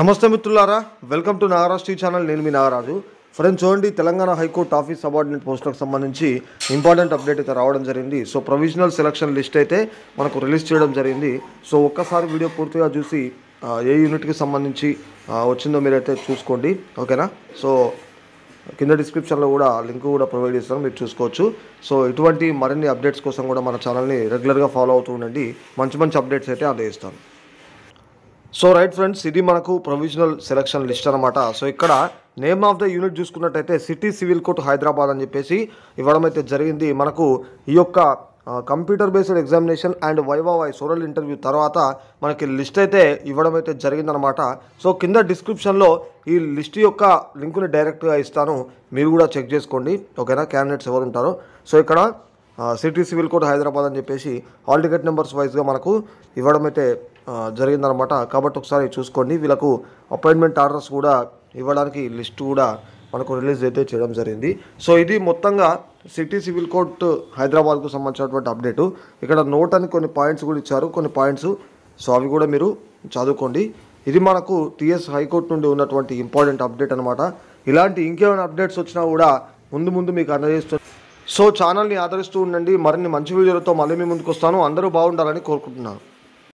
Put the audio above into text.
నమస్తే మిత్రులారా welcome to Nagaraj T channel నేను మీ నాగరాజు ఫ్రెండ్స్ చూడండి తెలంగాణ హైకోర్టు ఆఫీస్ సబార్డినేట్ పోస్టులకు సంబంధించి ఇంపార్టెంట్ అప్డేట్ అయితే రావడం జరిగింది సో ప్రొవిజనల్ సెలక్షన్ లిస్ట్ అయితే మనకు రిలీజ్ చేయడం జరిగింది సో ఒక్కసారి వీడియో పూర్తిగా చూసి ఏ యూనిట్కి సంబంధించి వచ్చిందో మీరైతే చూసుకోండి ఓకేనా సో కింద డిస్క్రిప్షన్లో కూడా లింక్ కూడా ప్రొవైడ్ చేస్తాను మీరు చూసుకోవచ్చు సో ఇటువంటి మరిన్ని అప్డేట్స్ కోసం కూడా మన ఛానల్ని రెగ్యులర్గా ఫాలో అవుతూ ఉండండి మంచి మంచి అప్డేట్స్ అయితే అందజేస్తాను సో రైట్ ఫ్రెండ్స్ ఇది మనకు ప్రొవిజనల్ సెలక్షన్ లిస్ట్ అనమాట సో ఇక్కడ నేమ్ ఆఫ్ ద యూనిట్ చూసుకున్నట్టయితే సిటీ సివిల్ కోర్టు హైదరాబాద్ అని చెప్పేసి ఇవ్వడం అయితే జరిగింది మనకు ఈ యొక్క computer based examination and viva వై సోరల్ ఇంటర్వ్యూ తర్వాత మనకి లిస్ట్ అయితే ఇవ్వడం అయితే జరిగిందనమాట సో కింద డిస్క్రిప్షన్లో ఈ లిస్ట్ యొక్క లింకుని డైరెక్ట్గా ఇస్తాను మీరు కూడా చెక్ చేసుకోండి ఓకేనా క్యాండిడేట్స్ ఎవరు ఉంటారో సో ఇక్కడ సిటీ సివిల్ కోడ్ హైదరాబాద్ అని చెప్పేసి హాల్ టికెట్ నెంబర్స్ వైజ్గా మనకు ఇవ్వడం అయితే జరిగిందనమాట కాబట్టి ఒకసారి చూసుకోండి వీళ్ళకు అపాయింట్మెంట్ ఆర్డర్స్ కూడా ఇవ్వడానికి లిస్ట్ కూడా మనకు రిలీజ్ అయితే చేయడం జరిగింది సో ఇది మొత్తంగా సిటీ సివిల్ కోర్టు హైదరాబాద్కు సంబంధించినటువంటి అప్డేటు ఇక్కడ నోట్ అని కొన్ని పాయింట్స్ కూడా ఇచ్చారు కొన్ని పాయింట్స్ సో అవి కూడా మీరు చదువుకోండి ఇది మనకు టీఎస్ హైకోర్టు నుండి ఉన్నటువంటి ఇంపార్టెంట్ అప్డేట్ అనమాట ఇలాంటి ఇంకేమైనా అప్డేట్స్ వచ్చినా కూడా ముందు ముందు మీకు అందజేస్తూ సో ఛానల్ని ఆదరిస్తూ ఉండండి మరిన్ని మంచి వీడియోలతో మళ్ళీ మీ ముందుకు వస్తాను అందరూ బాగుండాలని కోరుకుంటున్నాను